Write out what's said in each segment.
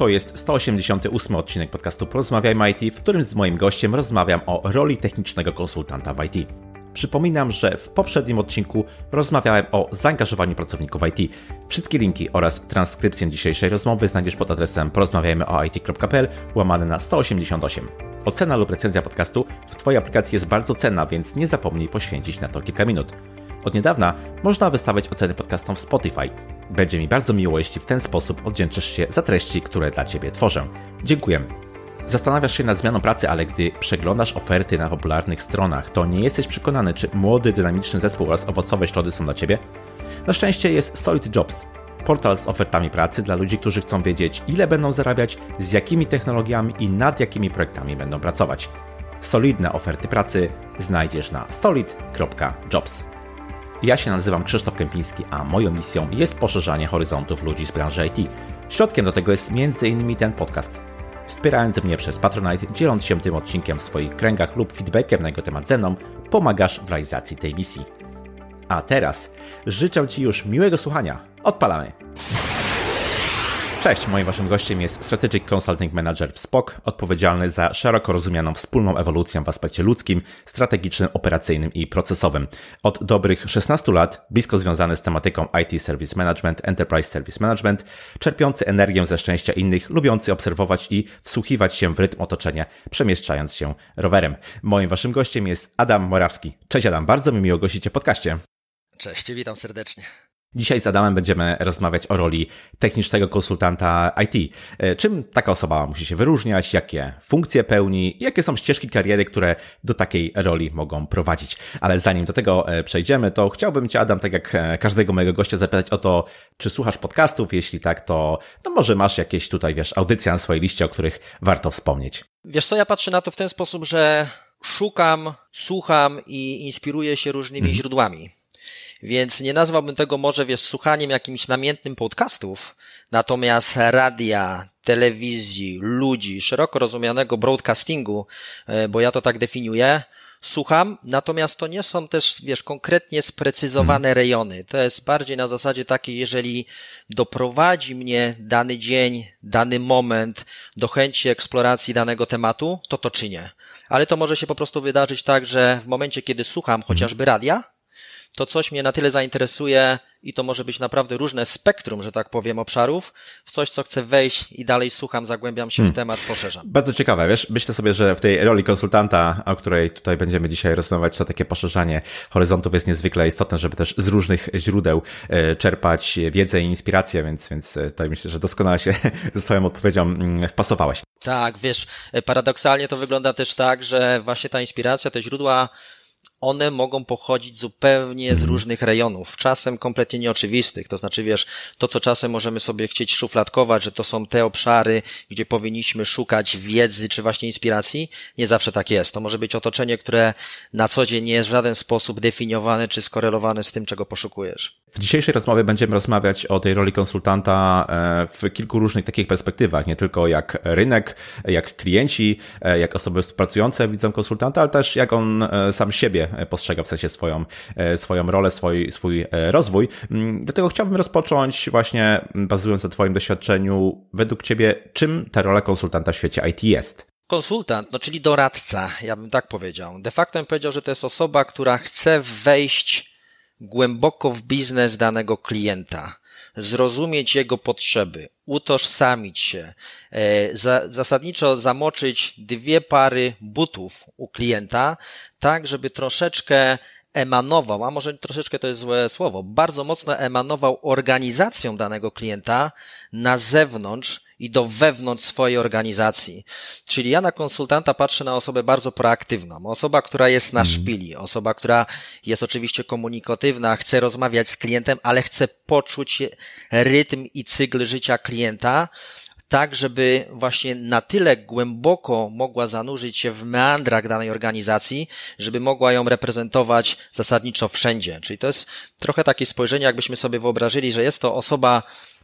To jest 188 odcinek podcastu Porozmawiajmy IT, w którym z moim gościem rozmawiam o roli technicznego konsultanta w IT. Przypominam, że w poprzednim odcinku rozmawiałem o zaangażowaniu pracowników IT. Wszystkie linki oraz transkrypcję dzisiejszej rozmowy znajdziesz pod adresem porozmawiajmyoit.pl łamane na 188. Ocena lub recenzja podcastu w Twojej aplikacji jest bardzo cenna, więc nie zapomnij poświęcić na to kilka minut. Od niedawna można wystawiać oceny podcastom w Spotify. Będzie mi bardzo miło, jeśli w ten sposób oddzięczysz się za treści, które dla Ciebie tworzę. Dziękuję. Zastanawiasz się nad zmianą pracy, ale gdy przeglądasz oferty na popularnych stronach, to nie jesteś przekonany, czy młody, dynamiczny zespół oraz owocowe środy są dla Ciebie? Na szczęście jest Solid Jobs, portal z ofertami pracy dla ludzi, którzy chcą wiedzieć, ile będą zarabiać, z jakimi technologiami i nad jakimi projektami będą pracować. Solidne oferty pracy znajdziesz na solid.jobs. Ja się nazywam Krzysztof Kępiński, a moją misją jest poszerzanie horyzontów ludzi z branży IT. Środkiem do tego jest m.in. ten podcast. Wspierając mnie przez Patronite, dzieląc się tym odcinkiem w swoich kręgach lub feedbackiem na jego temat ze mną, pomagasz w realizacji tej misji. A teraz życzę Ci już miłego słuchania. Odpalamy! Cześć, moim waszym gościem jest Strategic Consulting Manager w SPOK, odpowiedzialny za szeroko rozumianą wspólną ewolucję w aspekcie ludzkim, strategicznym, operacyjnym i procesowym. Od dobrych 16 lat blisko związany z tematyką IT Service Management, Enterprise Service Management, czerpiący energię ze szczęścia innych, lubiący obserwować i wsłuchiwać się w rytm otoczenia, przemieszczając się rowerem. Moim waszym gościem jest Adam Morawski. Cześć Adam, bardzo mi miło gościć Cię w podcaście. Cześć, witam serdecznie. Dzisiaj z Adamem będziemy rozmawiać o roli technicznego konsultanta IT. E, czym taka osoba musi się wyróżniać, jakie funkcje pełni, jakie są ścieżki kariery, które do takiej roli mogą prowadzić. Ale zanim do tego e, przejdziemy, to chciałbym Cię, Adam, tak jak e, każdego mojego gościa, zapytać o to, czy słuchasz podcastów? Jeśli tak, to, no może masz jakieś tutaj, wiesz, audycje na swojej liście, o których warto wspomnieć. Wiesz co, ja patrzę na to w ten sposób, że szukam, słucham i inspiruję się różnymi hmm. źródłami. Więc nie nazwałbym tego może, wiesz, słuchaniem jakimś namiętnym podcastów, natomiast radia, telewizji, ludzi, szeroko rozumianego broadcastingu, e, bo ja to tak definiuję, słucham, natomiast to nie są też, wiesz, konkretnie sprecyzowane mhm. rejony. To jest bardziej na zasadzie takiej, jeżeli doprowadzi mnie dany dzień, dany moment do chęci eksploracji danego tematu, to to czynię. Ale to może się po prostu wydarzyć tak, że w momencie, kiedy słucham mhm. chociażby radia, to coś mnie na tyle zainteresuje i to może być naprawdę różne spektrum, że tak powiem, obszarów, w coś, co chcę wejść i dalej słucham, zagłębiam się hmm. w temat, poszerzam. Bardzo ciekawe, wiesz, myślę sobie, że w tej roli konsultanta, o której tutaj będziemy dzisiaj rozmawiać, to takie poszerzanie horyzontów jest niezwykle istotne, żeby też z różnych źródeł e, czerpać wiedzę i inspirację, więc, więc e, tutaj myślę, że doskonale się ze swoją odpowiedzią mm, wpasowałeś. Tak, wiesz, paradoksalnie to wygląda też tak, że właśnie ta inspiracja, te źródła one mogą pochodzić zupełnie z mhm. różnych rejonów, czasem kompletnie nieoczywistych. To znaczy, wiesz, to co czasem możemy sobie chcieć szufladkować, że to są te obszary, gdzie powinniśmy szukać wiedzy czy właśnie inspiracji, nie zawsze tak jest. To może być otoczenie, które na co dzień nie jest w żaden sposób definiowane czy skorelowane z tym, czego poszukujesz. W dzisiejszej rozmowie będziemy rozmawiać o tej roli konsultanta e, w kilku różnych takich perspektywach, nie tylko jak rynek, jak klienci, e, jak osoby współpracujące widzą konsultanta, ale też jak on e, sam siebie E, postrzega w sensie swoją, e, swoją rolę, swój, swój e, rozwój. Mm, Dlatego chciałbym rozpocząć właśnie mm, bazując na Twoim doświadczeniu, według Ciebie, czym ta rola konsultanta w świecie IT jest? Konsultant, no czyli doradca, ja bym tak powiedział. De facto bym powiedział, że to jest osoba, która chce wejść głęboko w biznes danego klienta zrozumieć jego potrzeby, utożsamić się, e, zasadniczo zamoczyć dwie pary butów u klienta, tak żeby troszeczkę emanował, a może troszeczkę to jest złe słowo, bardzo mocno emanował organizacją danego klienta na zewnątrz i do wewnątrz swojej organizacji. Czyli ja na konsultanta patrzę na osobę bardzo proaktywną, osoba, która jest na mhm. szpili, osoba, która jest oczywiście komunikatywna, chce rozmawiać z klientem, ale chce poczuć rytm i cykl życia klienta, tak, żeby właśnie na tyle głęboko mogła zanurzyć się w meandrach danej organizacji, żeby mogła ją reprezentować zasadniczo wszędzie. Czyli to jest trochę takie spojrzenie, jakbyśmy sobie wyobrażyli, że jest to osoba,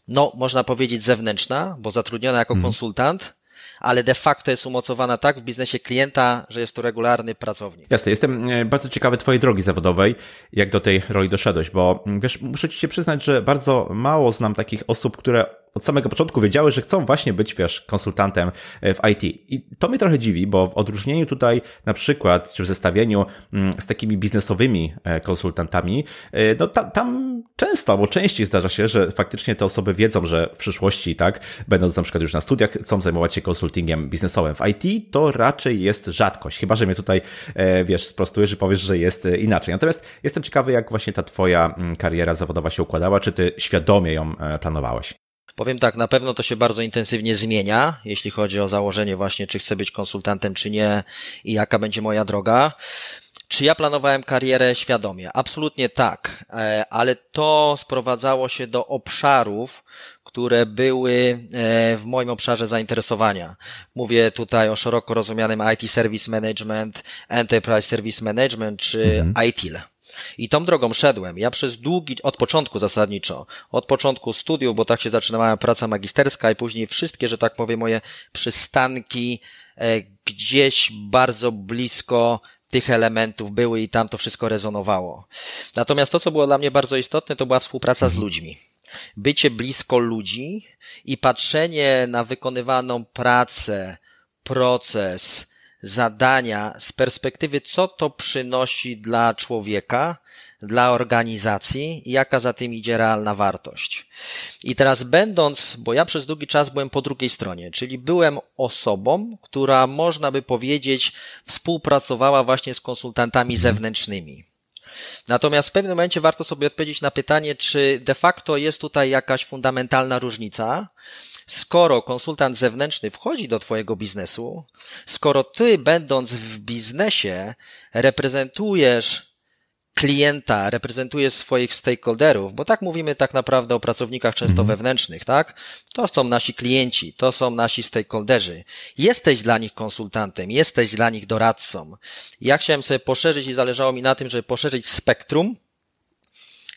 no, można powiedzieć zewnętrzna, bo zatrudniona jako mhm. konsultant, ale de facto jest umocowana tak w biznesie klienta, że jest to regularny pracownik. Jasne, jestem e, bardzo ciekawy Twojej drogi zawodowej, jak do tej roli doszedłeś, bo mm, wiesz, muszę Ci się przyznać, że bardzo mało znam takich osób, które od samego początku wiedziały, że chcą właśnie być, wiesz, konsultantem e, w IT. I to mnie trochę dziwi, bo w odróżnieniu tutaj na przykład, czy w zestawieniu mm, z takimi biznesowymi e, konsultantami, e, no tam, tam często, bo częściej zdarza się, że faktycznie te osoby wiedzą, że w przyszłości, tak, będąc na przykład już na studiach, chcą zajmować się konsultingiem biznesowym. W IT to raczej jest rzadkość, chyba, że mnie tutaj, wiesz, sprostujesz i powiesz, że jest inaczej. Natomiast jestem ciekawy, jak właśnie ta twoja mm, kariera zawodowa się układała, czy ty świadomie ją planowałeś? Powiem tak, na pewno to się bardzo intensywnie zmienia, jeśli chodzi o założenie właśnie, czy chcę być konsultantem, czy nie i jaka będzie moja droga. Czy ja planowałem karierę świadomie? Absolutnie tak, e, ale to sprowadzało się do obszarów, które były e, w moim obszarze zainteresowania. Mówię tutaj o szeroko rozumianym IT Service Management, Enterprise Service Management czy mhm. ITIL. I tą drogą szedłem. Ja przez długi, od początku zasadniczo, od początku studiów, bo tak się zaczynała praca magisterska i później wszystkie, że tak powiem, moje przystanki e, gdzieś bardzo blisko tych elementów były i tam to wszystko rezonowało. Natomiast to, co było dla mnie bardzo istotne, to była współpraca z mhm. ludźmi. Bycie blisko ludzi i patrzenie na wykonywaną pracę, proces, zadania z perspektywy, co to przynosi dla człowieka, dla organizacji, jaka za tym idzie realna wartość. I teraz będąc, bo ja przez długi czas byłem po drugiej stronie, czyli byłem osobą, która można by powiedzieć współpracowała właśnie z konsultantami zewnętrznymi. Natomiast w pewnym momencie warto sobie odpowiedzieć na pytanie, czy de facto jest tutaj jakaś fundamentalna różnica, Skoro konsultant zewnętrzny wchodzi do Twojego biznesu, skoro Ty, będąc w biznesie, reprezentujesz klienta, reprezentujesz swoich stakeholderów, bo tak mówimy tak naprawdę o pracownikach często mhm. wewnętrznych, tak? To są nasi klienci, to są nasi stakeholderzy. Jesteś dla nich konsultantem, jesteś dla nich doradcą. Ja chciałem sobie poszerzyć i zależało mi na tym, żeby poszerzyć spektrum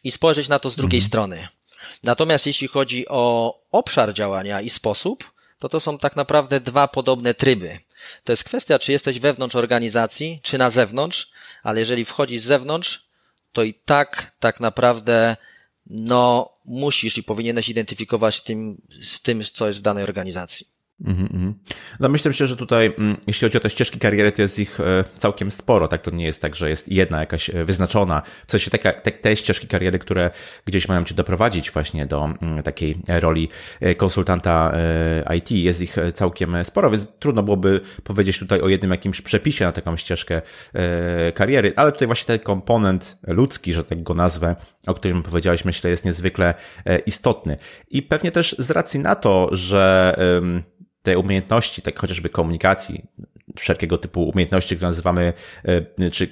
i spojrzeć na to z drugiej mhm. strony. Natomiast jeśli chodzi o obszar działania i sposób, to to są tak naprawdę dwa podobne tryby. To jest kwestia, czy jesteś wewnątrz organizacji, czy na zewnątrz, ale jeżeli wchodzisz z zewnątrz, to i tak, tak naprawdę, no, musisz i powinieneś identyfikować tym, z tym, co jest w danej organizacji. Mhm, mhm. No myślę się, że tutaj, mm, jeśli chodzi o te ścieżki kariery, to jest ich e, całkiem sporo, tak? To nie jest tak, że jest jedna jakaś e, wyznaczona. W sensie taka te, te ścieżki kariery, które gdzieś mają cię doprowadzić właśnie do mm, takiej roli e, konsultanta IT, jest ich całkiem sporo, więc trudno byłoby powiedzieć tutaj o jednym jakimś przepisie na taką ścieżkę kariery, ale tutaj właśnie ten komponent ludzki, że tak go nazwę, o którym powiedziałeś, myślę, jest niezwykle istotny. I pewnie też z racji na to, że te umiejętności, tak chociażby komunikacji, wszelkiego typu umiejętności, które nazywamy, e, czy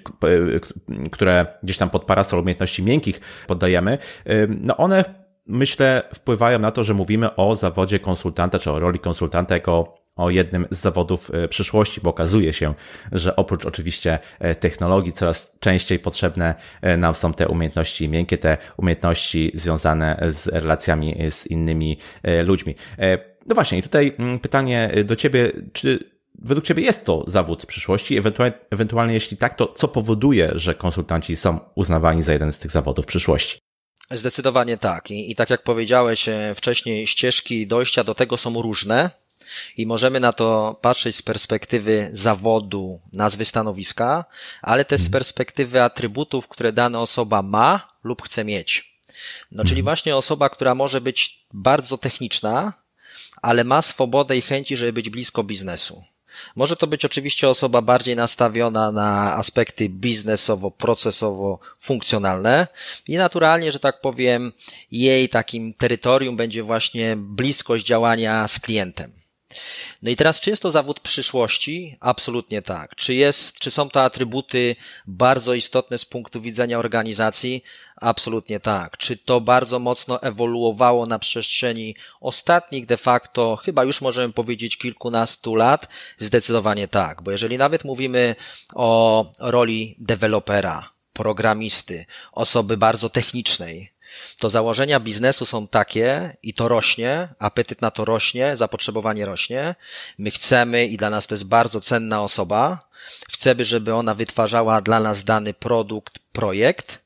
e, które gdzieś tam pod parasol umiejętności miękkich poddajemy, e, no one myślę wpływają na to, że mówimy o zawodzie konsultanta, czy o roli konsultanta jako o jednym z zawodów przyszłości, bo okazuje się, że oprócz oczywiście technologii coraz częściej potrzebne nam są te umiejętności miękkie, te umiejętności związane z relacjami z innymi ludźmi. No właśnie, i tutaj mm, pytanie y, do Ciebie, czy według Ciebie jest to zawód przyszłości? Ewentualnie, ewentualnie jeśli tak, to co powoduje, że konsultanci są uznawani za jeden z tych zawodów przyszłości? Zdecydowanie tak. I, I, tak jak powiedziałeś e, wcześniej, ścieżki dojścia do tego są różne i możemy na to patrzeć z perspektywy zawodu, nazwy stanowiska, ale też z mhm. perspektywy atrybutów, które dana osoba ma lub chce mieć. No, czyli mhm. właśnie osoba, która może być bardzo techniczna, ale ma swobodę i chęci, żeby być blisko biznesu. Może to być oczywiście osoba bardziej nastawiona na aspekty biznesowo, procesowo, funkcjonalne i naturalnie, że tak powiem, jej takim terytorium będzie właśnie bliskość działania z klientem. No i teraz, czy jest to zawód przyszłości? Absolutnie tak. Czy, jest, czy są to atrybuty bardzo istotne z punktu widzenia organizacji? Absolutnie tak. Czy to bardzo mocno ewoluowało na przestrzeni ostatnich de facto, chyba już możemy powiedzieć kilkunastu lat? Zdecydowanie tak, bo jeżeli nawet mówimy o roli dewelopera, programisty, osoby bardzo technicznej, to założenia biznesu są takie i to rośnie, apetyt na to rośnie, zapotrzebowanie rośnie. My chcemy i dla nas to jest bardzo cenna osoba. Chcemy, żeby ona wytwarzała dla nas dany produkt, projekt,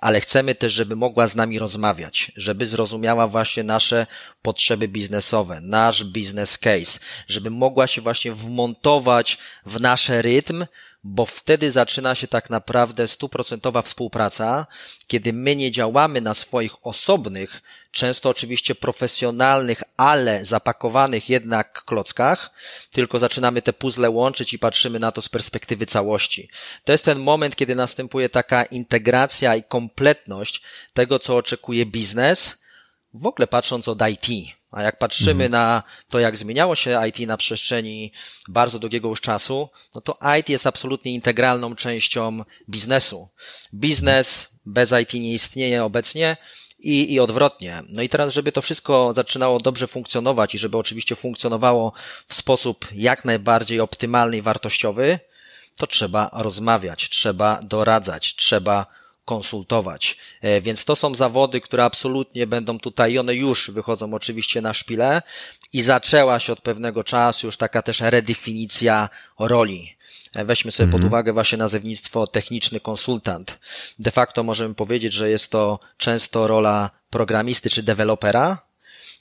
ale chcemy też, żeby mogła z nami rozmawiać, żeby zrozumiała właśnie nasze potrzeby biznesowe, nasz business case, żeby mogła się właśnie wmontować w nasz rytm, bo wtedy zaczyna się tak naprawdę stuprocentowa współpraca, kiedy my nie działamy na swoich osobnych, często oczywiście profesjonalnych, ale zapakowanych jednak klockach, tylko zaczynamy te puzzle łączyć i patrzymy na to z perspektywy całości. To jest ten moment, kiedy następuje taka integracja i kompletność tego, co oczekuje biznes, w ogóle patrząc od IT. A jak patrzymy mhm. na to, jak zmieniało się IT na przestrzeni bardzo długiego już czasu, no to IT jest absolutnie integralną częścią biznesu. Biznes bez IT nie istnieje obecnie i, i odwrotnie. No i teraz, żeby to wszystko zaczynało dobrze funkcjonować i żeby oczywiście funkcjonowało w sposób jak najbardziej optymalny i wartościowy, to trzeba rozmawiać, trzeba doradzać, trzeba konsultować. E, więc to są zawody, które absolutnie będą tutaj one już wychodzą oczywiście na szpilę i zaczęła się od pewnego czasu już taka też redefinicja roli. E, weźmy sobie pod mhm. uwagę właśnie nazewnictwo techniczny konsultant. De facto możemy powiedzieć, że jest to często rola programisty czy dewelopera,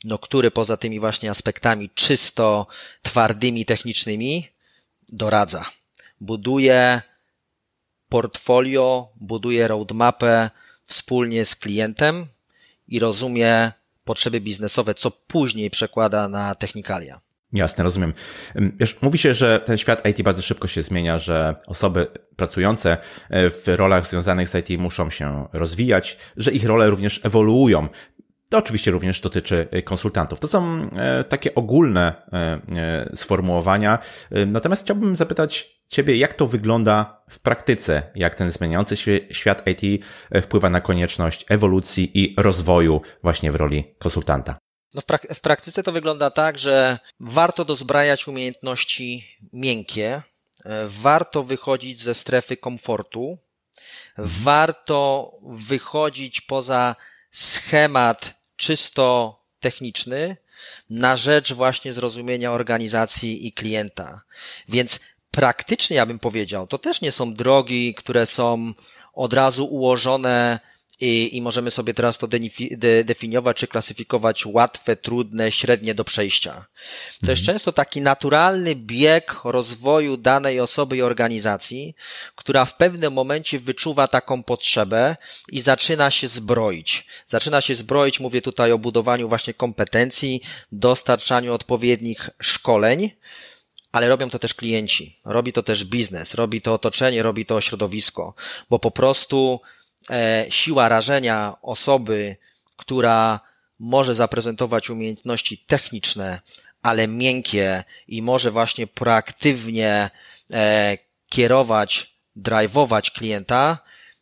no, który poza tymi właśnie aspektami czysto twardymi, technicznymi doradza. Buduje portfolio, buduje roadmapę wspólnie z klientem i rozumie potrzeby biznesowe, co później przekłada na technikalia. Jasne, rozumiem. Wiesz, mówi się, że ten świat IT bardzo szybko się zmienia, że osoby pracujące e, w rolach związanych z IT muszą się rozwijać, że ich role również ewoluują. To oczywiście również dotyczy e, konsultantów. To są e, takie ogólne e, sformułowania. Natomiast chciałbym zapytać Ciebie, jak to wygląda w praktyce, jak ten zmieniający się świat IT wpływa na konieczność ewolucji i rozwoju właśnie w roli konsultanta? No w, prak w praktyce to wygląda tak, że warto dozbrajać umiejętności miękkie, warto wychodzić ze strefy komfortu, mhm. warto wychodzić poza schemat czysto techniczny na rzecz właśnie zrozumienia organizacji i klienta. Więc praktycznie, ja bym powiedział, to też nie są drogi, które są od razu ułożone i, i możemy sobie teraz to definiować czy klasyfikować łatwe, trudne, średnie do przejścia. To jest mhm. często taki naturalny bieg rozwoju danej osoby i organizacji, która w pewnym momencie wyczuwa taką potrzebę i zaczyna się zbroić. Zaczyna się zbroić, mówię tutaj o budowaniu właśnie kompetencji, dostarczaniu odpowiednich szkoleń, ale robią to też klienci, robi to też biznes, robi to otoczenie, robi to środowisko, bo po prostu E, siła rażenia osoby, która może zaprezentować umiejętności techniczne, ale miękkie i może właśnie proaktywnie e, kierować, drive'ować klienta,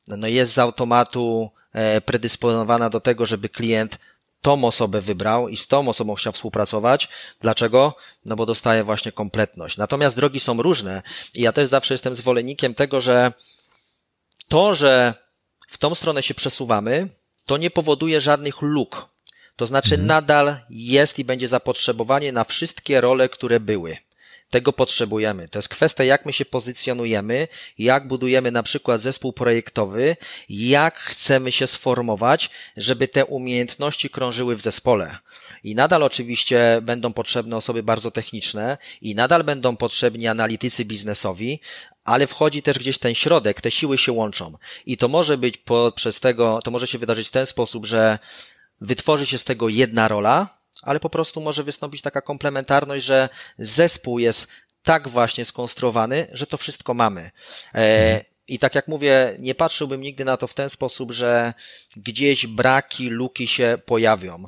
no jest z automatu e, predysponowana do tego, żeby klient tą osobę wybrał i z tą osobą chciał współpracować. Dlaczego? No bo dostaje właśnie kompletność. Natomiast drogi są różne i ja też zawsze jestem zwolennikiem tego, że to, że w tą stronę się przesuwamy, to nie powoduje żadnych luk. To znaczy mhm. nadal jest i będzie zapotrzebowanie na wszystkie role, które były. Tego potrzebujemy. To jest kwestia, jak my się pozycjonujemy, jak budujemy na przykład zespół projektowy, jak chcemy się sformować, żeby te umiejętności krążyły w zespole. I nadal oczywiście będą potrzebne osoby bardzo techniczne i nadal będą potrzebni analitycy biznesowi, ale wchodzi też gdzieś ten środek, te siły się łączą. I to może być poprzez tego, to może się wydarzyć w ten sposób, że wytworzy się z tego jedna rola, ale po prostu może wystąpić taka komplementarność, że zespół jest tak właśnie skonstruowany, że to wszystko mamy. E, i tak jak mówię, nie patrzyłbym nigdy na to w ten sposób, że gdzieś braki, luki się pojawią.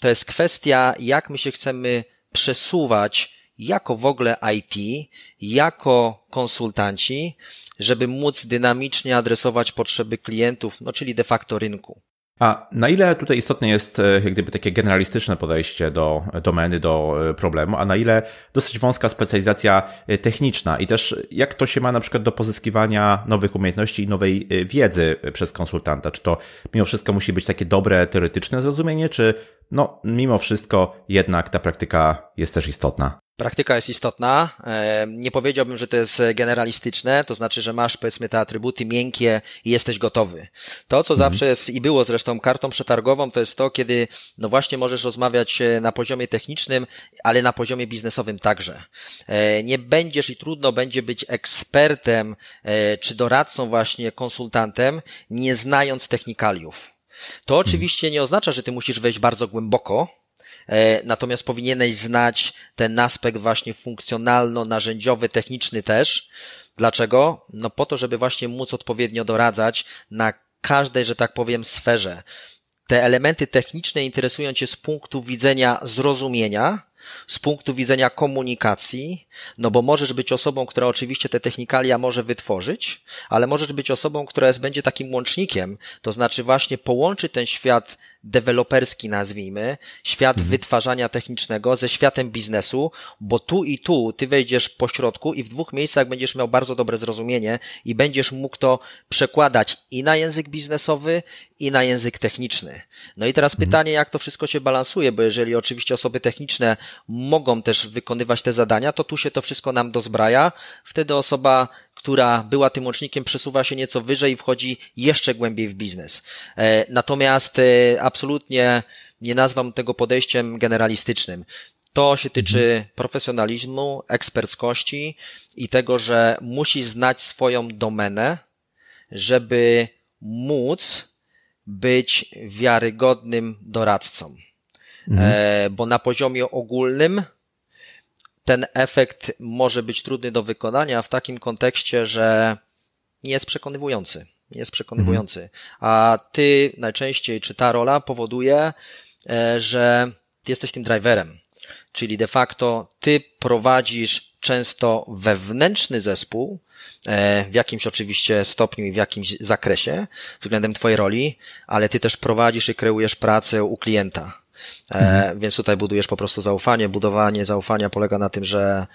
To jest kwestia, jak my się chcemy przesuwać jako w ogóle IT, jako konsultanci, żeby móc dynamicznie adresować potrzeby klientów, no czyli de facto rynku. A na ile tutaj istotne jest e, gdyby takie generalistyczne podejście do e, domeny, do e, problemu, a na ile dosyć wąska specjalizacja techniczna i też jak to się ma na przykład do pozyskiwania nowych umiejętności i nowej wiedzy przez konsultanta? Czy to mimo wszystko musi być takie dobre teoretyczne zrozumienie, czy no mimo wszystko jednak ta praktyka jest też istotna. Praktyka jest istotna. E, nie powiedziałbym, że to jest generalistyczne, to znaczy, że masz powiedzmy te atrybuty miękkie i jesteś gotowy. To, co mhm. zawsze jest i było zresztą kartą przetargową, to jest to, kiedy no właśnie możesz rozmawiać e, na poziomie technicznym, ale na poziomie biznesowym także. E, nie będziesz i trudno będzie być ekspertem czy doradcą właśnie, konsultantem, nie znając technikaliów. To oczywiście nie oznacza, że ty musisz wejść bardzo głęboko, e, natomiast powinieneś znać ten aspekt właśnie funkcjonalno-narzędziowy, techniczny też. Dlaczego? No po to, żeby właśnie móc odpowiednio doradzać na każdej, że tak powiem, sferze. Te elementy techniczne interesują cię z punktu widzenia zrozumienia, z punktu widzenia komunikacji, no bo możesz być osobą, która oczywiście te technikalia może wytworzyć, ale możesz być osobą, która jest, będzie takim łącznikiem, to znaczy właśnie połączy ten świat deweloperski, nazwijmy, świat mhm. wytwarzania technicznego ze światem biznesu, bo tu i tu ty wejdziesz po środku i w dwóch miejscach będziesz miał bardzo dobre zrozumienie i będziesz mógł to przekładać i na język biznesowy, i na język techniczny. No i teraz mhm. pytanie, jak to wszystko się balansuje, bo jeżeli oczywiście osoby techniczne mogą też wykonywać te zadania, to tu się to wszystko nam dozbraja. Wtedy osoba która była tym łącznikiem, przesuwa się nieco wyżej i wchodzi jeszcze głębiej w biznes. E, natomiast e, absolutnie nie nazwam tego podejściem generalistycznym. To się tyczy mhm. profesjonalizmu, eksperckości i tego, że musi znać swoją domenę, żeby móc być wiarygodnym doradcą. Mhm. E, bo na poziomie ogólnym ten efekt może być trudny do wykonania w takim kontekście, że nie jest przekonywujący. Nie jest przekonywujący. A ty najczęściej, czy ta rola powoduje, e, że ty jesteś tym driverem. Czyli de facto ty prowadzisz często wewnętrzny zespół, e, w jakimś oczywiście stopniu i w jakimś zakresie względem Twojej roli, ale Ty też prowadzisz i kreujesz pracę u klienta. Mhm. E, więc tutaj budujesz po prostu zaufanie. Budowanie zaufania polega na tym, że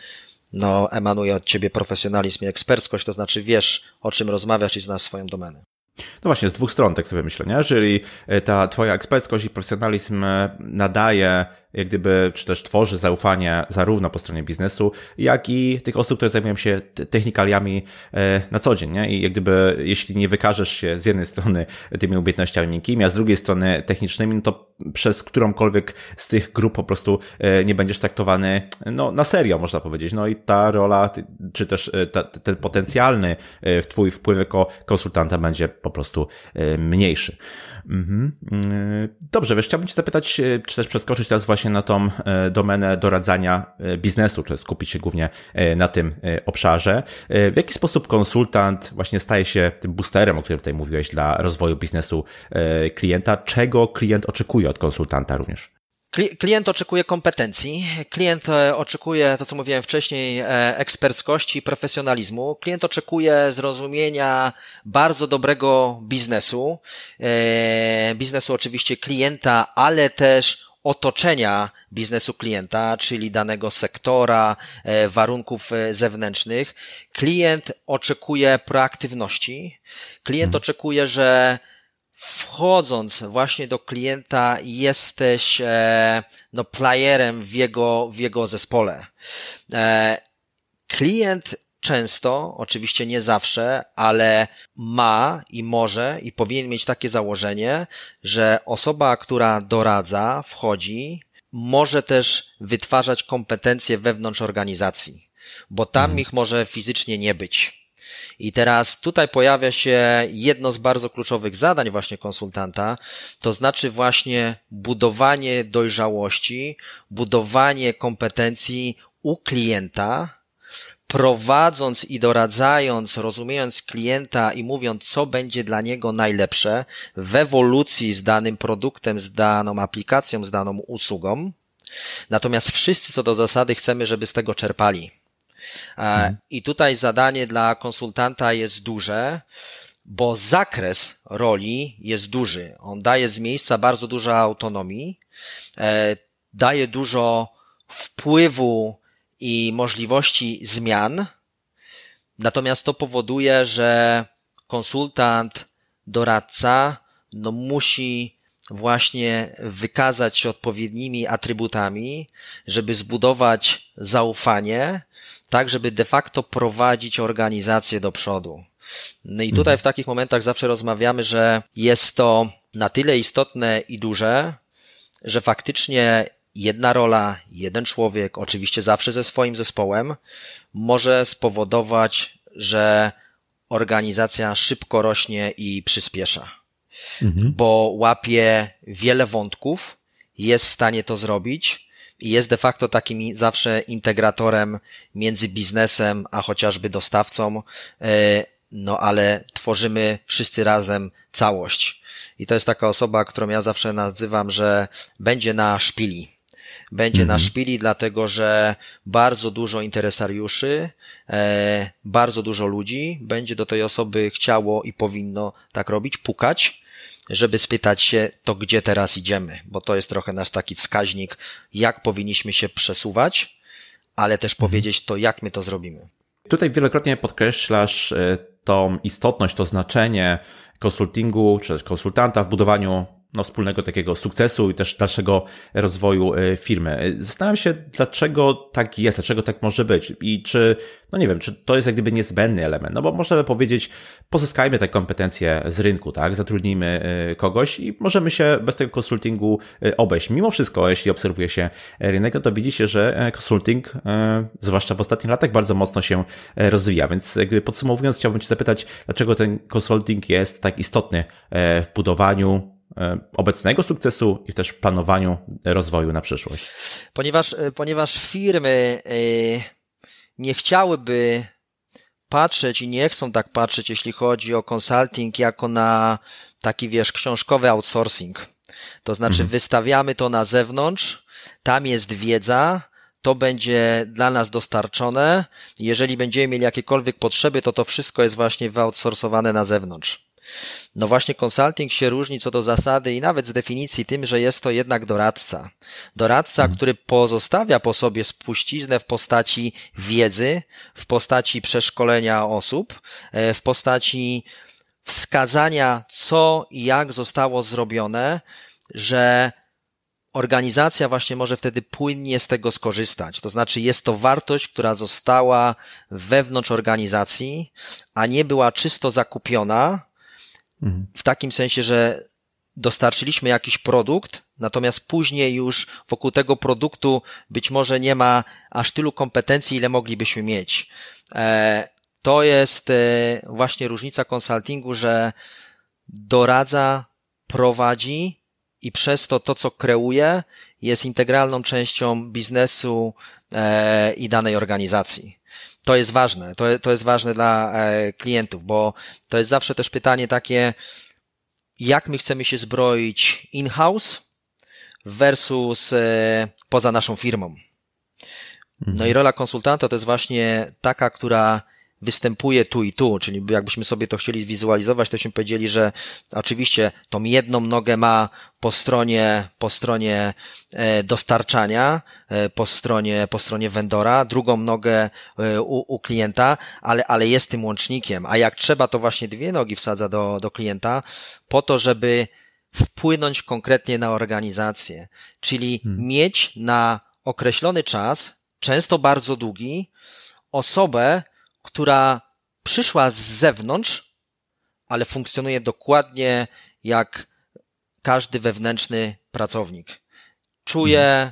no, emanuje od ciebie profesjonalizm i eksperckość, to znaczy wiesz, o czym rozmawiasz i znasz swoją domenę. No właśnie, z dwóch stron tak sobie myślę, nie? Jeżeli e, ta twoja eksperckość i profesjonalizm e, nadaje jak gdyby, czy też tworzy zaufanie zarówno po stronie biznesu, jak i tych osób, które zajmują się technikaliami e, na co dzień. Nie? I jak gdyby, jeśli nie wykażesz się z jednej strony tymi umiejętnościami miękkimi, a z drugiej strony technicznymi, no to przez którąkolwiek z tych grup po prostu e, nie będziesz traktowany no, na serio, można powiedzieć. No i ta rola, czy też e, ta, ten potencjalny w twój wpływ jako konsultanta będzie po prostu mniejszy. Mhm. E, dobrze, wiesz, chciałbym Cię zapytać, e, czy też przeskoczyć teraz właśnie na tą e, domenę doradzania biznesu, czy skupić się głównie na tym obszarze. W jaki sposób konsultant właśnie staje się tym boosterem, o którym tutaj mówiłeś, dla rozwoju biznesu klienta? Czego klient oczekuje od konsultanta również? Klient oczekuje kompetencji, klient e, oczekuje, to co mówiłem wcześniej, e, eksperckości i profesjonalizmu, klient oczekuje zrozumienia bardzo dobrego biznesu, e, biznesu oczywiście klienta, ale też otoczenia biznesu klienta, czyli danego sektora, warunków zewnętrznych. Klient oczekuje proaktywności, klient mhm. oczekuje, że wchodząc właśnie do klienta jesteś e, no, playerem w jego, w jego zespole. E, klient często, oczywiście nie zawsze, ale ma i może i powinien mieć takie założenie, że osoba, która doradza, wchodzi, może też wytwarzać kompetencje wewnątrz organizacji, bo tam mhm. ich może fizycznie nie być. I teraz tutaj pojawia się jedno z bardzo kluczowych zadań właśnie konsultanta, to znaczy właśnie budowanie dojrzałości, budowanie kompetencji u klienta, prowadząc i doradzając, rozumiejąc klienta i mówiąc, co będzie dla niego najlepsze w ewolucji z danym produktem, z daną aplikacją, z daną usługą. Natomiast wszyscy co do zasady chcemy, żeby z tego czerpali E, mhm. I tutaj zadanie dla konsultanta jest duże, bo zakres roli jest duży. On daje z miejsca bardzo dużo autonomii, e, daje dużo wpływu i możliwości zmian. Natomiast to powoduje, że konsultant, doradca, no musi właśnie wykazać się odpowiednimi atrybutami, żeby zbudować zaufanie, tak żeby de facto prowadzić organizację do przodu. No i tutaj mhm. w takich momentach zawsze rozmawiamy, że jest to na tyle istotne i duże, że faktycznie jedna rola, jeden człowiek, oczywiście zawsze ze swoim zespołem, może spowodować, że organizacja szybko rośnie i przyspiesza, mhm. bo łapie wiele wątków, jest w stanie to zrobić i jest de facto takim zawsze integratorem między biznesem a chociażby dostawcą, e, no ale tworzymy wszyscy razem całość. I to jest taka osoba, którą ja zawsze nazywam, że będzie na szpili. Będzie mhm. na szpili, dlatego że bardzo dużo interesariuszy, e, bardzo dużo ludzi będzie do tej osoby chciało i powinno tak robić, pukać żeby spytać się, to gdzie teraz idziemy, bo to jest trochę nasz taki wskaźnik, jak powinniśmy się przesuwać, ale też mhm. powiedzieć to, jak my to zrobimy. Tutaj wielokrotnie podkreślasz e, tą istotność, to znaczenie konsultingu czy konsultanta w budowaniu no, wspólnego takiego sukcesu i też dalszego rozwoju e, firmy. E, zastanawiam się, dlaczego tak jest, dlaczego tak może być i czy, no nie wiem, czy to jest jak gdyby niezbędny element, no bo można by powiedzieć, pozyskajmy te kompetencje z rynku, tak, zatrudnijmy e, kogoś i możemy się bez tego konsultingu obejść. Mimo wszystko, jeśli obserwuje się rynek, no to to się, że konsulting, zwłaszcza w ostatnich latach, bardzo mocno się rozwija, więc jakby podsumowując, chciałbym Cię zapytać, dlaczego ten konsulting jest tak istotny w budowaniu E, obecnego sukcesu i też planowaniu rozwoju na przyszłość? Ponieważ, e, ponieważ firmy e, nie chciałyby patrzeć i nie chcą tak patrzeć, jeśli chodzi o consulting, jako na taki, wiesz, książkowy outsourcing. To znaczy, mhm. wystawiamy to na zewnątrz, tam jest wiedza, to będzie dla nas dostarczone. Jeżeli będziemy mieli jakiekolwiek potrzeby, to to wszystko jest właśnie wyoutsourcowane na zewnątrz. No właśnie konsulting się różni co do zasady i nawet z definicji tym, że jest to jednak doradca. Doradca, mhm. który pozostawia po sobie spuściznę w postaci wiedzy, w postaci przeszkolenia osób, e, w postaci wskazania, co i jak zostało zrobione, że organizacja właśnie może wtedy płynnie z tego skorzystać. To znaczy, jest to wartość, która została wewnątrz organizacji, a nie była czysto zakupiona w takim sensie, że dostarczyliśmy jakiś produkt, natomiast później już wokół tego produktu być może nie ma aż tylu kompetencji, ile moglibyśmy mieć. E, to jest e, właśnie różnica konsultingu, że doradza, prowadzi i przez to to, co kreuje, jest integralną częścią biznesu e, i danej organizacji. To jest ważne, to, to jest ważne dla e, klientów, bo to jest zawsze też pytanie takie, jak my chcemy się zbroić in-house versus e, poza naszą firmą. No i mhm. rola konsultanta to jest właśnie taka, która występuje tu i tu, czyli jakbyśmy sobie to chcieli zwizualizować, to byśmy powiedzieli, że oczywiście tą jedną nogę ma po stronie, po stronie e, dostarczania, e, po stronie, po stronie vendora, drugą nogę e, u, u klienta, ale, ale jest tym łącznikiem. A jak trzeba, to właśnie dwie nogi wsadza do, do klienta po to, żeby wpłynąć konkretnie na organizację, czyli hmm. mieć na określony czas, często bardzo długi, osobę, która przyszła z zewnątrz, ale funkcjonuje dokładnie jak każdy wewnętrzny pracownik. Czuje, mhm.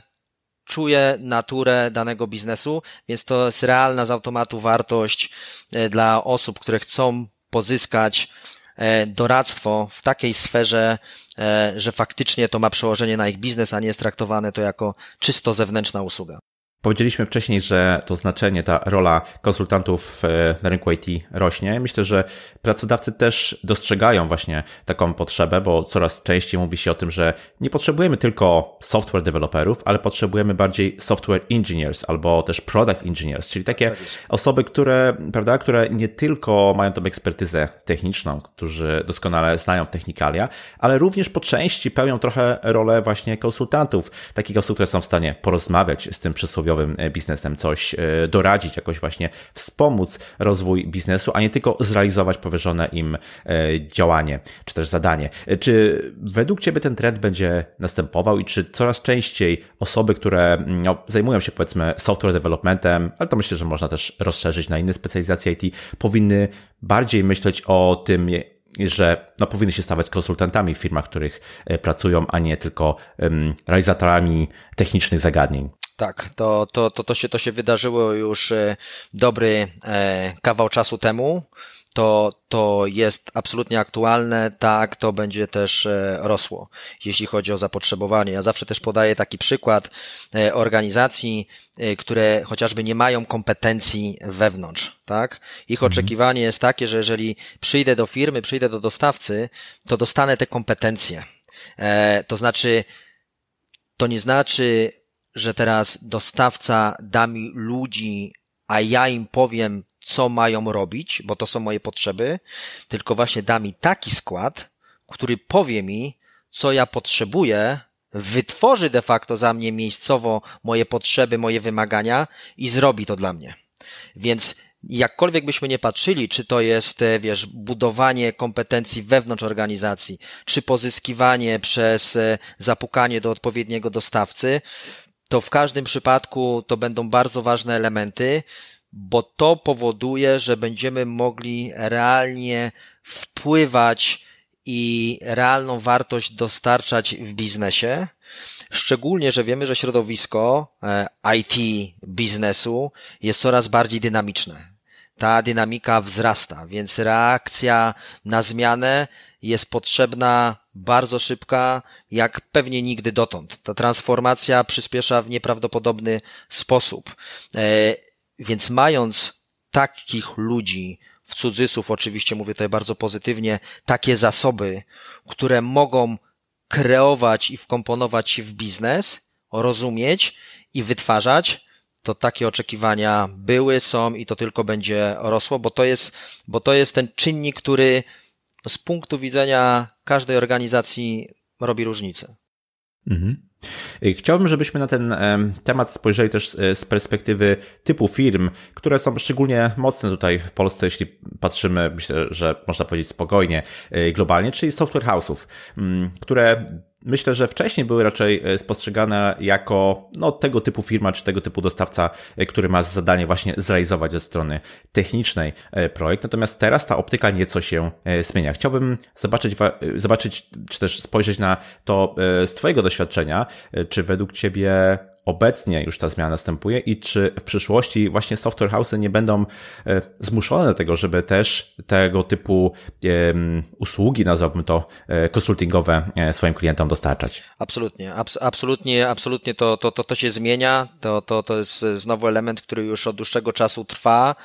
czuje naturę danego biznesu, więc to jest realna z automatu wartość e, dla osób, które chcą pozyskać e, doradztwo w takiej sferze, e, że faktycznie to ma przełożenie na ich biznes, a nie jest traktowane to jako czysto zewnętrzna usługa. Powiedzieliśmy wcześniej, że to znaczenie, ta rola konsultantów e, na rynku IT rośnie. Myślę, że pracodawcy też dostrzegają właśnie taką potrzebę, bo coraz częściej mówi się o tym, że nie potrzebujemy tylko software developerów, ale potrzebujemy bardziej software engineers albo też product engineers, czyli takie tak osoby, które, prawda, które nie tylko mają tą ekspertyzę techniczną, którzy doskonale znają technikalia, ale również po części pełnią trochę rolę właśnie konsultantów, takich osób, które są w stanie porozmawiać z tym przysłowiowym E, biznesem coś e, doradzić, jakoś właśnie wspomóc rozwój biznesu, a nie tylko zrealizować powierzone im e, działanie czy też zadanie. Czy według Ciebie ten trend będzie następował i czy coraz częściej osoby, które mm, no, zajmują się powiedzmy software developmentem, ale to myślę, że można też rozszerzyć na inne specjalizacje IT, powinny bardziej myśleć o tym, że no, powinny się stawać konsultantami w firmach, w których pracują, a nie tylko um, realizatorami technicznych zagadnień tak. To, to, to, to, się, to się wydarzyło już e, dobry e, kawał czasu temu. To, to jest absolutnie aktualne, tak, to będzie też e, rosło, jeśli chodzi o zapotrzebowanie. Ja zawsze też podaję taki przykład organizacji, które chociażby nie mają kompetencji wewnątrz, tak? Ich mhm. oczekiwanie jest takie, że jeżeli przyjdę do firmy, przyjdę do dostawcy, to dostanę te kompetencje. To znaczy, to nie znaczy że teraz dostawca da mi ludzi, a ja im powiem, co mają robić, bo to są moje potrzeby, tylko właśnie da mi taki skład, który powie mi, co ja potrzebuję, wytworzy de facto za mnie miejscowo moje potrzeby, moje wymagania i zrobi to dla mnie. Więc jakkolwiek byśmy nie patrzyli, czy to jest, e, wiesz, budowanie kompetencji wewnątrz organizacji, czy pozyskiwanie przez e, zapukanie do odpowiedniego dostawcy, to w każdym przypadku to będą bardzo ważne elementy, bo to powoduje, że będziemy mogli realnie wpływać i realną wartość dostarczać w biznesie. Szczególnie, że wiemy, że środowisko e, IT biznesu jest coraz bardziej dynamiczne. Ta dynamika wzrasta, więc reakcja na zmianę jest potrzebna bardzo szybka, jak pewnie nigdy dotąd. Ta transformacja przyspiesza w nieprawdopodobny sposób. E, więc mając takich ludzi, w cudzysłów oczywiście mówię tutaj bardzo pozytywnie, takie zasoby, które mogą kreować i wkomponować się w biznes, rozumieć i wytwarzać, to takie oczekiwania były, są i to tylko będzie rosło, bo to jest, bo to jest ten czynnik, który no, z punktu widzenia każdej organizacji robi różnicę. Mhm. Y, chciałbym, żebyśmy na ten temat spojrzeli też y, z perspektywy typu firm, które są szczególnie mocne tutaj w Polsce, jeśli patrzymy, myślę, że można powiedzieć spokojnie, y, globalnie, czyli software house'ów, mm, które myślę, że wcześniej były raczej e, spostrzegane jako no, tego typu firma czy tego typu dostawca, e, który ma zadanie właśnie zrealizować ze strony technicznej e, projekt. Natomiast teraz ta optyka nieco się zmienia. Chciałbym zobaczyć, zobaczyć czy też spojrzeć na to z Twojego doświadczenia. Czy według Ciebie obecnie już ta zmiana następuje i czy w przyszłości właśnie software house'y nie będą e, zmuszone do tego, żeby też tego typu usługi, nazwałbym to, e, konsultingowe e, swoim klientom dostarczać? Absolutnie, abs absolutnie, absolutnie to, to, to, to się zmienia, to, to, to jest znowu element, który już od dłuższego czasu trwa,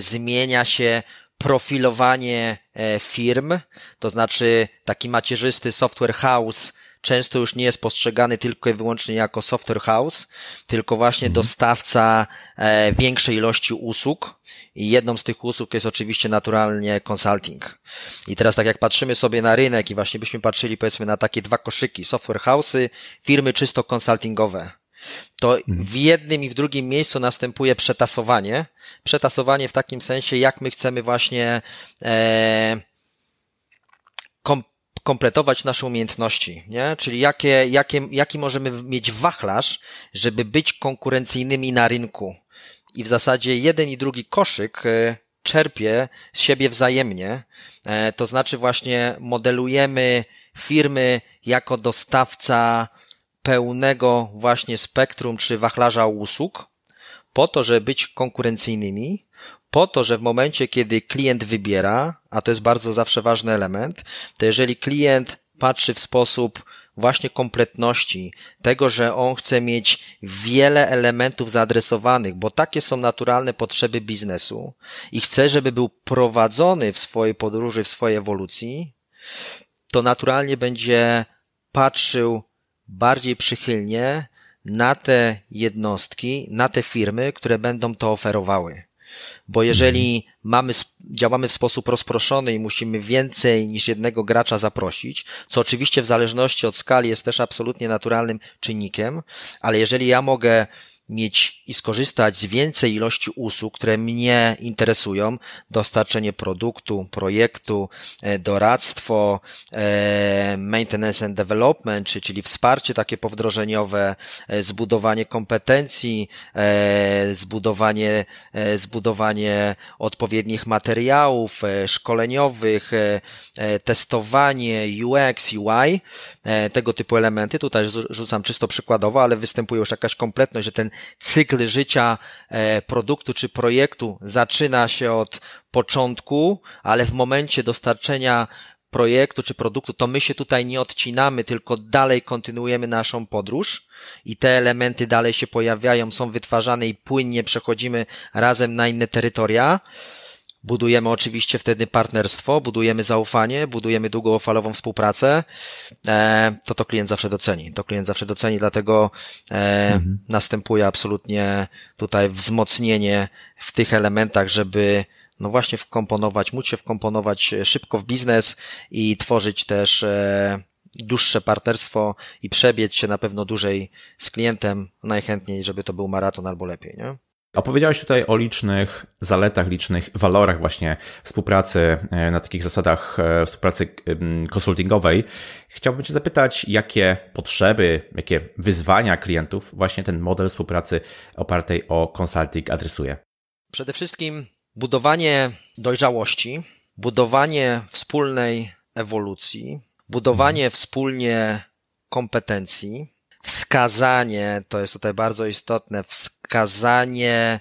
zmienia się profilowanie firm, to znaczy taki macierzysty software house, często już nie jest postrzegany tylko i wyłącznie jako software house, tylko właśnie mhm. dostawca e, większej ilości usług. I jedną z tych usług jest oczywiście naturalnie consulting. I teraz tak jak patrzymy sobie na rynek i właśnie byśmy patrzyli powiedzmy na takie dwa koszyki, software house'y, firmy czysto konsultingowe to mhm. w jednym i w drugim miejscu następuje przetasowanie. Przetasowanie w takim sensie, jak my chcemy właśnie e, kom, kompletować nasze umiejętności, nie? Czyli jakie, jakie, jaki możemy mieć wachlarz, żeby być konkurencyjnymi na rynku. I w zasadzie jeden i drugi koszyk e, czerpie z siebie wzajemnie. E, to znaczy właśnie modelujemy firmy jako dostawca pełnego właśnie spektrum czy wachlarza usług po to, żeby być konkurencyjnymi, po to, że w momencie, kiedy klient wybiera, a to jest bardzo zawsze ważny element, to jeżeli klient patrzy w sposób właśnie kompletności, tego, że on chce mieć wiele elementów zaadresowanych, bo takie są naturalne potrzeby biznesu i chce, żeby był prowadzony w swojej podróży, w swojej ewolucji, to naturalnie będzie patrzył bardziej przychylnie na te jednostki, na te firmy, które będą to oferowały. Bo jeżeli mhm. mamy, działamy w sposób rozproszony i musimy więcej niż jednego gracza zaprosić, co oczywiście w zależności od skali jest też absolutnie naturalnym czynnikiem, ale jeżeli ja mogę mieć i skorzystać z więcej ilości usług, które mnie interesują, dostarczenie produktu, projektu, e, doradztwo, e, maintenance and development, czyli wsparcie takie powdrożeniowe, e, zbudowanie kompetencji, zbudowanie, zbudowanie odpowiednich materiałów szkoleniowych, testowanie UX, UI, tego typu elementy. Tutaj rzucam czysto przykładowo, ale występuje już jakaś kompletność, że ten cykl życia e, produktu czy projektu zaczyna się od początku, ale w momencie dostarczenia projektu czy produktu, to my się tutaj nie odcinamy, tylko dalej kontynuujemy naszą podróż i te elementy dalej się pojawiają, są wytwarzane i płynnie przechodzimy razem na inne terytoria. Budujemy oczywiście wtedy partnerstwo, budujemy zaufanie, budujemy długofalową współpracę. E, to to klient zawsze doceni. To klient zawsze doceni, dlatego e, mhm. następuje absolutnie tutaj wzmocnienie w tych elementach, żeby no właśnie wkomponować, móc się wkomponować e, szybko w biznes i tworzyć też dłuższe partnerstwo i przebiec się na pewno dłużej z klientem, najchętniej, żeby to był maraton albo lepiej, nie? Opowiedziałeś tutaj o licznych zaletach, licznych walorach właśnie współpracy e, na takich zasadach e, współpracy konsultingowej. Chciałbym Cię zapytać, jakie potrzeby, jakie wyzwania klientów właśnie ten model współpracy opartej o konsulting adresuje? Przede wszystkim budowanie dojrzałości, budowanie wspólnej ewolucji, budowanie wspólnie kompetencji, wskazanie, to jest tutaj bardzo istotne, wskazanie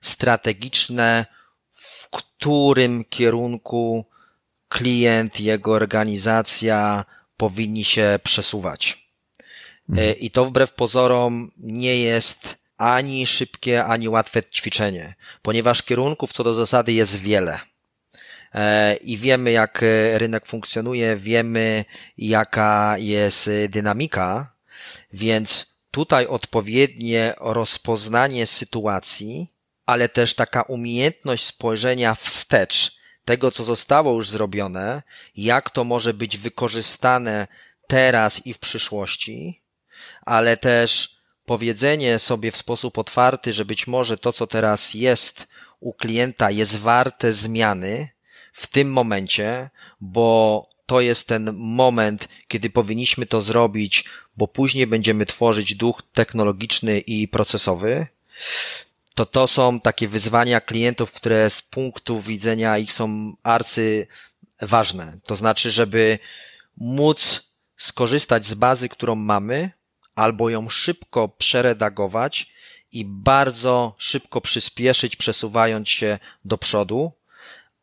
strategiczne, w którym kierunku klient, jego organizacja powinni się przesuwać. E, mhm. I to wbrew pozorom nie jest ani szybkie, ani łatwe ćwiczenie, ponieważ kierunków co do zasady jest wiele e, i wiemy, jak e, rynek funkcjonuje, wiemy, jaka jest dynamika, więc tutaj odpowiednie rozpoznanie sytuacji, ale też taka umiejętność spojrzenia wstecz tego, co zostało już zrobione, jak to może być wykorzystane teraz i w przyszłości, ale też powiedzenie sobie w sposób otwarty, że być może to, co teraz jest u klienta, jest warte zmiany w tym momencie, bo to jest ten moment, kiedy powinniśmy to zrobić, bo później będziemy tworzyć duch technologiczny i procesowy, to to są takie wyzwania klientów, które z punktu widzenia ich są arcy ważne. To znaczy, żeby móc skorzystać z bazy, którą mamy, albo ją szybko przeredagować i bardzo szybko przyspieszyć, przesuwając się do przodu,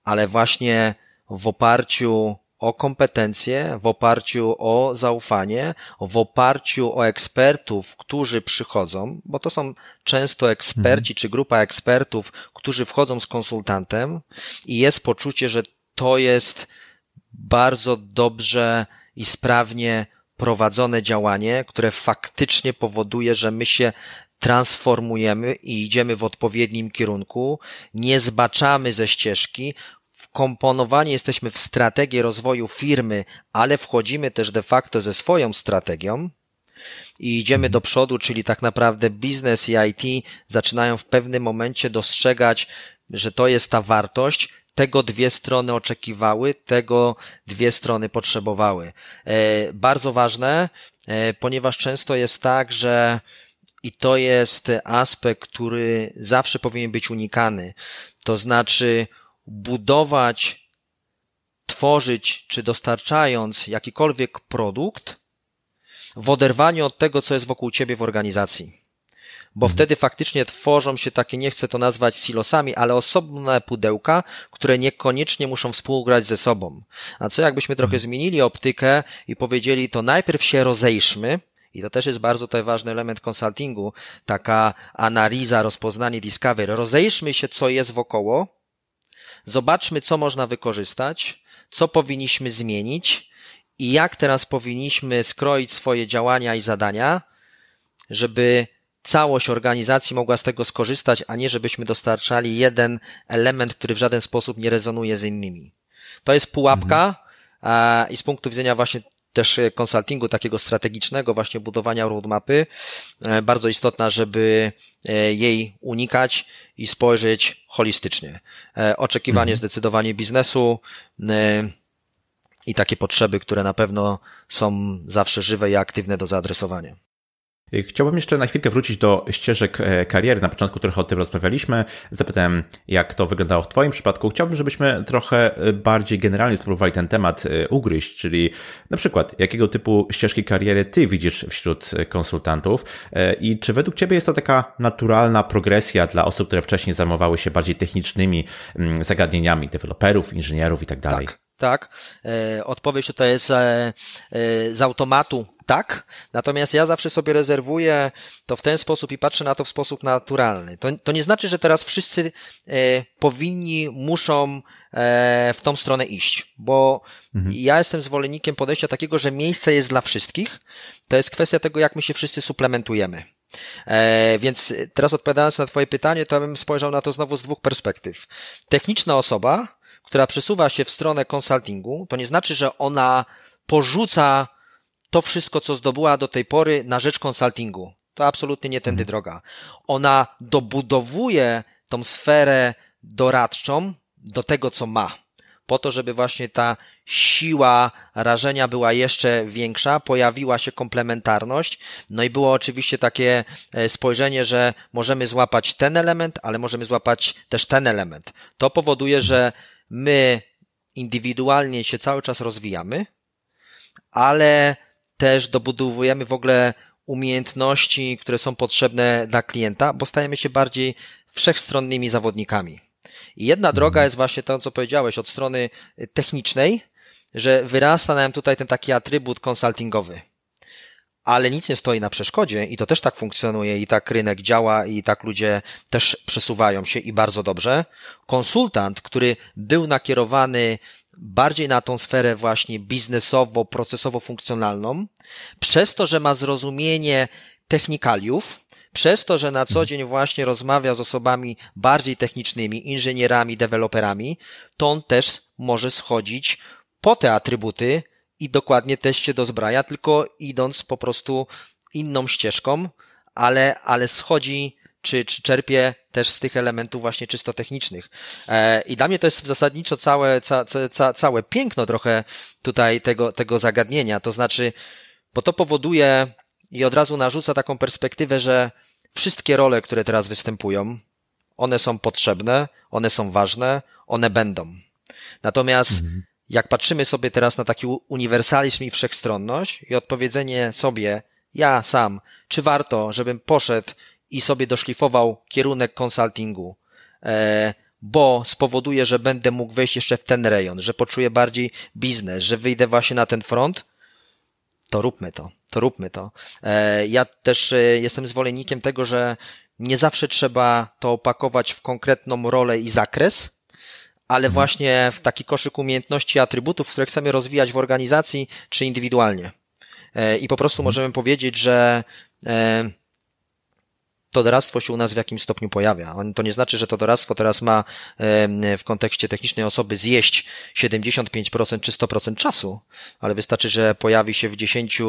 ale właśnie w oparciu o kompetencje, w oparciu o zaufanie, w oparciu o ekspertów, którzy przychodzą, bo to są często eksperci mhm. czy grupa ekspertów, którzy wchodzą z konsultantem i jest poczucie, że to jest bardzo dobrze i sprawnie prowadzone działanie, które faktycznie powoduje, że my się transformujemy i idziemy w odpowiednim kierunku, nie zbaczamy ze ścieżki, wkomponowani jesteśmy w strategię rozwoju firmy, ale wchodzimy też de facto ze swoją strategią i idziemy do przodu, czyli tak naprawdę biznes i IT zaczynają w pewnym momencie dostrzegać, że to jest ta wartość, tego dwie strony oczekiwały, tego dwie strony potrzebowały. E, bardzo ważne, e, ponieważ często jest tak, że i to jest aspekt, który zawsze powinien być unikany. To znaczy, budować, tworzyć czy dostarczając jakikolwiek produkt w oderwaniu od tego, co jest wokół ciebie w organizacji. Bo mhm. wtedy faktycznie tworzą się takie, nie chcę to nazwać silosami, ale osobne pudełka, które niekoniecznie muszą współgrać ze sobą. A co jakbyśmy trochę mhm. zmienili optykę i powiedzieli, to najpierw się rozejrzmy, i to też jest bardzo tutaj ważny element konsultingu, taka analiza, rozpoznanie, discovery, Rozejrzmy się, co jest wokoło, Zobaczmy, co można wykorzystać, co powinniśmy zmienić i jak teraz powinniśmy skroić swoje działania i zadania, żeby całość organizacji mogła z tego skorzystać, a nie żebyśmy dostarczali jeden element, który w żaden sposób nie rezonuje z innymi. To jest pułapka mhm. i z punktu widzenia właśnie też e, konsultingu takiego strategicznego, właśnie budowania roadmapy, e, bardzo istotna, żeby e, jej unikać, i spojrzeć holistycznie. E, oczekiwanie mhm. zdecydowanie biznesu e, i takie potrzeby, które na pewno są zawsze żywe i aktywne do zaadresowania. Y, chciałbym jeszcze na chwilkę wrócić do ścieżek e, kariery. Na początku trochę o tym rozmawialiśmy. Zapytałem, jak to wyglądało w Twoim przypadku. Chciałbym, żebyśmy trochę e, bardziej generalnie spróbowali ten temat e, ugryźć, czyli na przykład, jakiego typu ścieżki kariery Ty widzisz wśród konsultantów i czy według Ciebie jest to taka naturalna progresja dla osób, które wcześniej zajmowały się bardziej technicznymi mm, zagadnieniami, deweloperów, inżynierów i tak dalej? Tak tak. E, odpowiedź tutaj jest e, e, z automatu tak, natomiast ja zawsze sobie rezerwuję to w ten sposób i patrzę na to w sposób naturalny. To, to nie znaczy, że teraz wszyscy powinni, muszą w tą stronę iść, bo mhm. ja jestem zwolennikiem podejścia takiego, że miejsce jest dla wszystkich. To jest kwestia tego, jak my się wszyscy suplementujemy. Więc teraz odpowiadając na Twoje pytanie, to bym spojrzał na to znowu z dwóch perspektyw. Techniczna osoba która przesuwa się w stronę konsultingu, to nie znaczy, że ona porzuca to wszystko, co zdobyła do tej pory na rzecz konsultingu. To absolutnie nie tędy mhm. droga. Ona dobudowuje tą sferę doradczą do tego, co ma. Po to, żeby właśnie ta siła rażenia była jeszcze większa, pojawiła się komplementarność, no i było oczywiście takie e, spojrzenie, że możemy złapać ten element, ale możemy złapać też ten element. To powoduje, że my indywidualnie się cały czas rozwijamy, ale też dobudowujemy w ogóle umiejętności, które są potrzebne dla klienta, bo stajemy się bardziej wszechstronnymi zawodnikami. I jedna mhm. droga jest właśnie to, co powiedziałeś, od strony technicznej, że wyrasta nam tutaj ten taki atrybut konsultingowy ale nic nie stoi na przeszkodzie i to też tak funkcjonuje i tak rynek działa i tak ludzie też przesuwają się i bardzo dobrze. Konsultant, który był nakierowany bardziej na tą sferę właśnie biznesowo, procesowo funkcjonalną, przez to, że ma zrozumienie technikaliów, przez to, że na co mhm. dzień właśnie rozmawia z osobami bardziej technicznymi, inżynierami, deweloperami, to on też może schodzić po te atrybuty, i dokładnie też się dozbraja, tylko idąc po prostu inną ścieżką, ale, ale schodzi czy, czy czerpie też z tych elementów właśnie czysto technicznych. E, I dla mnie to jest zasadniczo całe, ca, ca, całe piękno trochę tutaj tego, tego zagadnienia. To znaczy, bo to powoduje i od razu narzuca taką perspektywę, że wszystkie role, które teraz występują, one są potrzebne, one są ważne, one będą. Natomiast mhm jak patrzymy sobie teraz na taki uniwersalizm i wszechstronność i odpowiedzenie sobie, ja sam, czy warto, żebym poszedł i sobie doszlifował kierunek konsultingu, e, bo spowoduje, że będę mógł wejść jeszcze w ten rejon, że poczuję bardziej biznes, że wyjdę właśnie na ten front, to róbmy to, to róbmy to. E, ja też e, jestem zwolennikiem tego, że nie zawsze trzeba to opakować w konkretną rolę i zakres, ale mhm. właśnie w taki koszyk umiejętności atrybutów, które chcemy rozwijać w organizacji czy indywidualnie. E, I po prostu mhm. możemy powiedzieć, że e, to doradztwo się u nas w jakimś stopniu pojawia. To nie znaczy, że to doradztwo teraz ma w kontekście technicznej osoby zjeść 75% czy 100% czasu, ale wystarczy, że pojawi się w 10,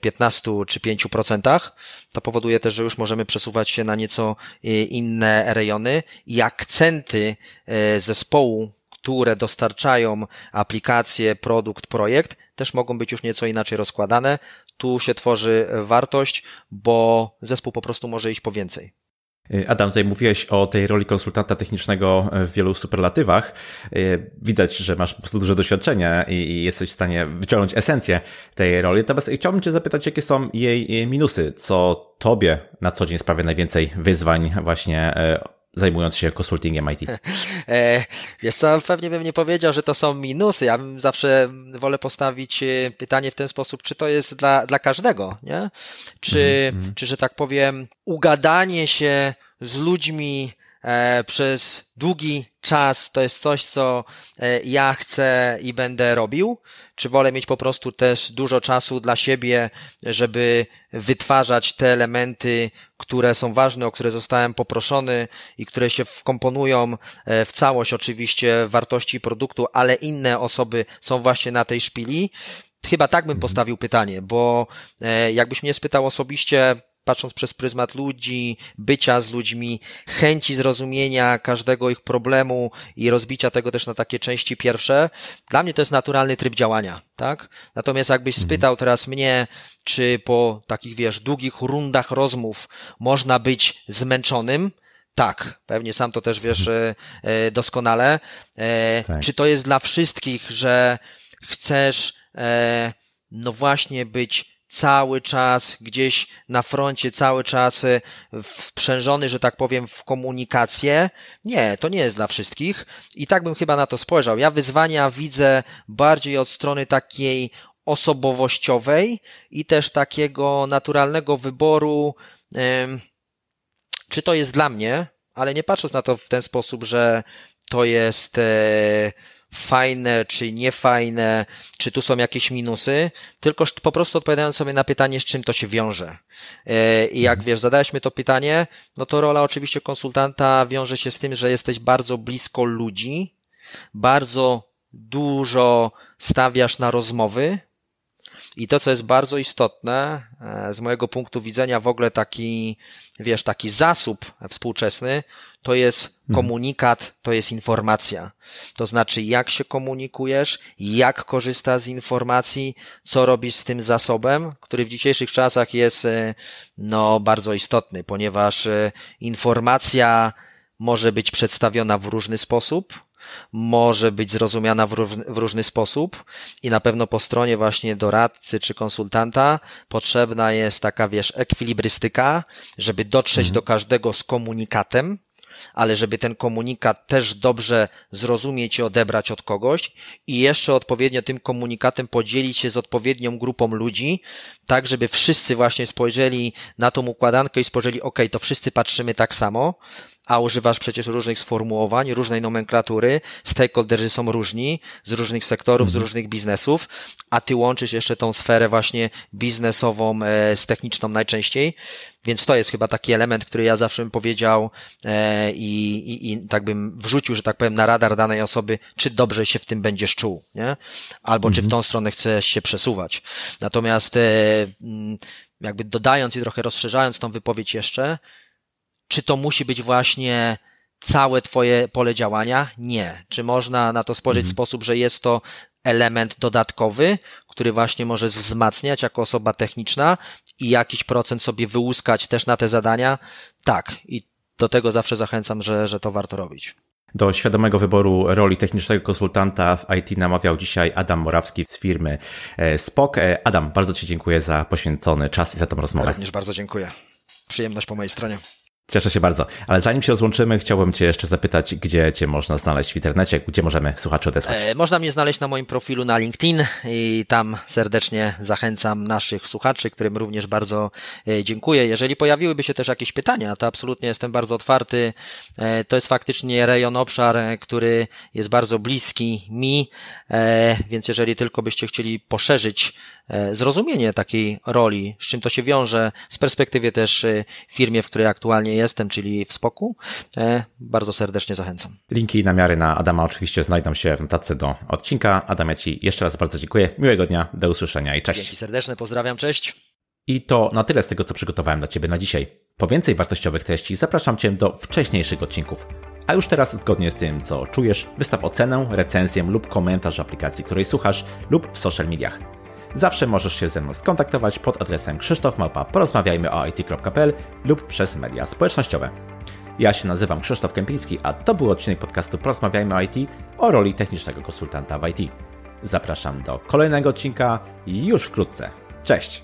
15 e, czy 5%. To powoduje też, że już możemy przesuwać się na nieco e, inne rejony i akcenty e, zespołu, które dostarczają aplikację, produkt, projekt, też mogą być już nieco inaczej rozkładane, tu się tworzy e, wartość, bo zespół po prostu może iść po więcej. Y, Adam, tutaj mówiłeś o tej roli konsultanta technicznego e, w wielu superlatywach. Y, widać, że masz po prostu duże doświadczenie i jesteś w stanie wyciągnąć esencję tej roli. Natomiast y, chciałbym Cię zapytać, jakie są jej minusy? Co Tobie na co dzień sprawia najwięcej wyzwań właśnie e, zajmując się konsultingiem IT? E, wiesz co, pewnie bym nie powiedział, że to są minusy. Ja bym zawsze wolę postawić e, pytanie w ten sposób, czy to jest dla, dla każdego, nie? Czy, mm -hmm. czy, że tak powiem, ugadanie się z ludźmi e, przez długi czas to jest coś, co ja chcę i będę robił? Czy wolę mieć po prostu też dużo czasu dla siebie, żeby wytwarzać te elementy, które są ważne, o które zostałem poproszony i które się wkomponują e, w całość oczywiście wartości produktu, ale inne osoby są właśnie na tej szpili. Chyba tak bym postawił pytanie, bo e, jakbyś mnie spytał osobiście, patrząc przez pryzmat ludzi, bycia z ludźmi, chęci zrozumienia każdego ich problemu i rozbicia tego też na takie części pierwsze. Dla mnie to jest naturalny tryb działania, tak? Natomiast jakbyś mhm. spytał teraz mnie, czy po takich, wiesz, długich rundach rozmów można być zmęczonym, tak, pewnie sam to też wiesz e, e, doskonale. E, tak. Czy to jest dla wszystkich, że chcesz no właśnie być cały czas gdzieś na froncie, cały czas e, sprzężony, że tak powiem, w komunikację. Nie, to nie jest dla wszystkich i tak bym chyba na to spojrzał. Ja wyzwania widzę bardziej od strony takiej osobowościowej i też takiego naturalnego wyboru, czy to jest dla mnie, ale nie patrząc na to w ten sposób, że to jest e, fajne czy niefajne, czy tu są jakieś minusy, tylko po prostu odpowiadając sobie na pytanie, z czym to się wiąże. E, I jak mhm. wiesz, zadałeś mi to pytanie, no to rola oczywiście konsultanta wiąże się z tym, że jesteś bardzo blisko ludzi, bardzo dużo stawiasz na rozmowy. I to, co jest bardzo istotne, e, z mojego punktu widzenia, w ogóle taki, wiesz, taki zasób współczesny, to jest mhm. komunikat, to jest informacja. To znaczy, jak się komunikujesz, jak korzystasz z informacji, co robisz z tym zasobem, który w dzisiejszych czasach jest e, no, bardzo istotny, ponieważ e, informacja może być przedstawiona w różny sposób, może być zrozumiana w, w różny sposób i na pewno po stronie właśnie doradcy czy konsultanta potrzebna jest taka, wiesz, ekwilibrystyka, żeby dotrzeć mhm. do każdego z komunikatem, ale żeby ten komunikat też dobrze zrozumieć i odebrać od kogoś i jeszcze odpowiednio tym komunikatem podzielić się z odpowiednią grupą ludzi, tak żeby wszyscy właśnie spojrzeli na tą układankę i spojrzeli, ok, to wszyscy patrzymy tak samo, a używasz przecież różnych sformułowań, różnej nomenklatury, stakeholderzy są różni, z różnych sektorów, z mhm. różnych biznesów, a ty łączysz jeszcze tą sferę właśnie biznesową e, z techniczną najczęściej, więc to jest chyba taki element, który ja zawsze bym powiedział e, i, i, i tak bym wrzucił, że tak powiem, na radar danej osoby, czy dobrze się w tym będziesz czuł, nie? Albo mhm. czy w mhm. tą stronę chcesz się przesuwać. Natomiast e, jakby dodając i trochę rozszerzając tą wypowiedź jeszcze, czy to musi być właśnie całe Twoje pole działania? Nie. Czy można na to spojrzeć w mhm. sposób, że jest to element dodatkowy, który właśnie może wzmacniać jako osoba techniczna i jakiś procent sobie wyłuskać też na te zadania? Tak. I do tego zawsze zachęcam, że, że to warto robić. Do świadomego wyboru roli technicznego konsultanta w IT namawiał dzisiaj Adam Morawski z firmy e, SPOK. E, Adam, bardzo Ci dziękuję za poświęcony czas i za tą rozmowę. Również bardzo dziękuję. Przyjemność po mojej stronie. Cieszę się bardzo. Ale zanim się rozłączymy, chciałbym Cię jeszcze zapytać, gdzie Cię można znaleźć w internecie, gdzie możemy słuchaczy odesłać? E, można mnie znaleźć na moim profilu na LinkedIn i tam serdecznie zachęcam naszych słuchaczy, którym również bardzo e, dziękuję. Jeżeli pojawiłyby się też jakieś pytania, to absolutnie jestem bardzo otwarty. E, to jest faktycznie rejon, obszar, który jest bardzo bliski mi, więc jeżeli tylko byście chcieli poszerzyć E, zrozumienie takiej roli, z czym to się wiąże z perspektywy też e, firmie, w której aktualnie jestem, czyli w Spoku, e, bardzo serdecznie zachęcam. Linki i namiary na Adama oczywiście znajdą się w notatce do odcinka. Adam, ja Ci jeszcze raz bardzo dziękuję. Miłego dnia, do usłyszenia i cześć. Dzięki serdeczne, pozdrawiam, cześć. I to na tyle z tego, co przygotowałem dla Ciebie na dzisiaj. Po więcej wartościowych treści zapraszam Cię do wcześniejszych odcinków. A już teraz, zgodnie z tym, co czujesz, wystaw ocenę, recenzję lub komentarz aplikacji, której słuchasz, lub w social mediach. Zawsze możesz się ze mną skontaktować pod adresem krzysztofmałpa porozmawiajmy o it.pl lub przez media społecznościowe. Ja się nazywam Krzysztof Kępiński, a to był odcinek podcastu Porozmawiajmy o IT o roli technicznego konsultanta w IT. Zapraszam do kolejnego odcinka już wkrótce. Cześć!